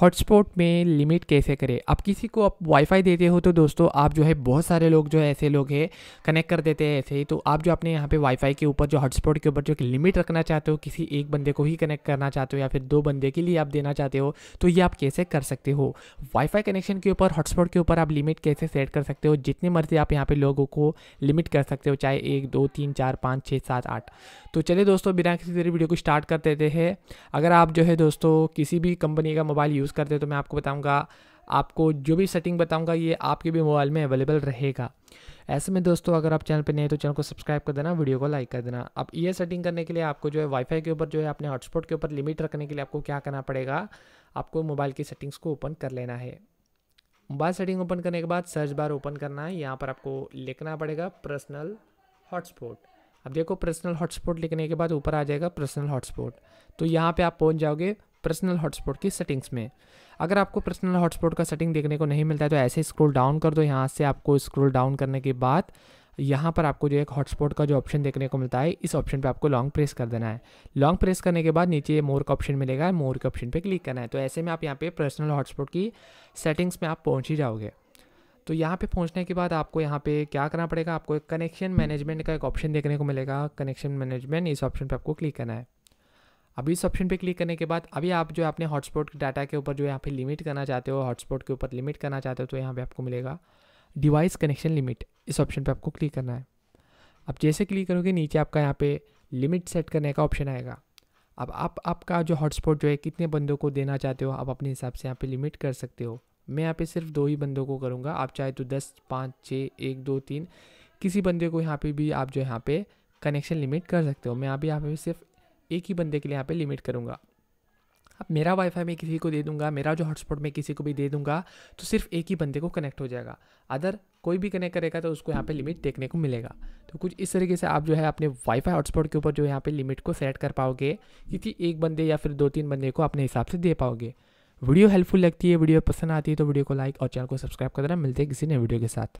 hotspot में limit कैसे करें आप किसी को आप वाईफाई देते हो तो दोस्तों आप जो है बहुत सारे लोग जो है ऐसे लोग हैं कनेक्ट कर देते हैं ऐसे ही तो आप जो अपने यहाँ पे वाईफाई के ऊपर जो हॉटस्पॉट के ऊपर जो लिमिट रखना चाहते हो किसी एक बंदे को ही कनेक्ट करना चाहते हो या फिर दो बंदे के लिए आप देना चाहते हो तो ये आप कैसे कर सकते हो वाईफाई कनेक्शन के ऊपर हॉटस्पॉट के ऊपर आप लिमिट कैसे सेट कर सकते हो जितनी मर्जी आप यहाँ पर लोगों को लिमिट कर सकते हो चाहे एक दो तीन चार पाँच छः सात आठ तो चलिए दोस्तों बिना किसी तरह वीडियो को स्टार्ट कर देते हैं अगर आप जो है दोस्तों किसी भी कंपनी का मोबाइल यूज़ यूज़ करते हो तो मैं आपको बताऊँगा आपको जो भी सेटिंग बताऊँगा ये आपके भी मोबाइल में अवेलेबल रहेगा ऐसे में दोस्तों अगर आप चैनल पर नए तो चैनल को सब्सक्राइब कर देना वीडियो को लाइक कर देना अब ये सेटिंग करने के लिए आपको जो है वाईफाई के ऊपर जो है अपने हॉटस्पॉट के ऊपर लिमिट रखने के लिए आपको क्या करना पड़ेगा आपको मोबाइल की सेटिंग्स को ओपन कर लेना है मोबाइल सेटिंग ओपन करने के बाद सर्च बार ओपन करना है यहाँ पर आपको लिखना पड़ेगा पर्सनल हॉटस्पॉट अब देखो पर्सनल हॉटस्पॉट लिखने के बाद ऊपर आ जाएगा पर्सनल हॉटस्पॉट तो यहाँ पर आप पहुँच जाओगे पर्सनल हॉटस्पॉट की सेटिंग्स में अगर आपको पर्सनल हॉटस्पॉट का सेटिंग देखने को नहीं मिलता है तो ऐसे स्क्रॉल डाउन कर दो यहाँ से आपको स्क्रॉल डाउन करने के बाद यहाँ पर आपको जो एक हॉटस्पॉट का जो ऑप्शन देखने को मिलता है इस ऑप्शन पे आपको लॉन्ग प्रेस कर देना है लॉन्ग प्रेस करने के बाद नीचे मोर का ऑप्शन मिलेगा मोर के ऑप्शन पे क्लिक करना है तो ऐसे में आप यहाँ पे पर्सनल हॉटस्पॉट की सेटिंग्स में आप पहुँच ही जाओगे तो यहाँ पे पहुँचने के बाद आपको यहाँ पे क्या करना पड़ेगा आपको एक कनेक्शन मैनेजमेंट का एक ऑप्शन देखने को मिलेगा कनेक्शन मैनेजमेंट इस ऑप्शन पर आपको क्लिक करना है अभी इस ऑप्शन पे क्लिक करने के बाद अभी आप जो अपने हॉटस्पॉट के डाटा के ऊपर जो यहाँ पे लिमिट करना चाहते हो हॉटस्पॉट के ऊपर लिमिट करना चाहते हो तो यहाँ पे आपको मिलेगा डिवाइस कनेक्शन लिमिट इस ऑप्शन पे आपको क्लिक करना है अब जैसे क्लिक करोगे नीचे आपका यहाँ पे लिमिट सेट करने का ऑप्शन आएगा अब आप आपका जो हॉटस्पॉट जो है कितने बंदों को देना चाहते हो आप अपने हिसाब से यहाँ पर लिमिट कर सकते हो मैं यहाँ पे सिर्फ दो ही बंदों को करूँगा आप चाहे तो दस पाँच छः एक दो तीन किसी बंदे को यहाँ पर भी आप जो यहाँ पर कनेक्शन लिमिट कर सकते हो मैं अभी यहाँ पे सिर्फ एक ही बंदे के लिए यहाँ पे लिमिट करूँगा अब मेरा वाईफाई मैं किसी को दे दूंगा मेरा जो हॉटस्पॉट में किसी को भी दे दूंगा तो सिर्फ एक ही बंदे को कनेक्ट हो जाएगा अदर कोई भी कनेक्ट करेगा तो उसको यहाँ पे लिमिट देखने को मिलेगा तो कुछ इस तरीके से आप जो है अपने वाईफाई हॉटस्पॉट के ऊपर जो यहाँ पे लिमिट को सेट कर पाओगे किसी एक बंदे या फिर दो तीन बंदे को अपने हिसाब से दे पाओगे वीडियो हेल्पफुल लगती है वीडियो पसंद आती है तो वीडियो को लाइक और चैनल को सब्सक्राइब कर देना मिलते हैं किसी नए वीडियो के साथ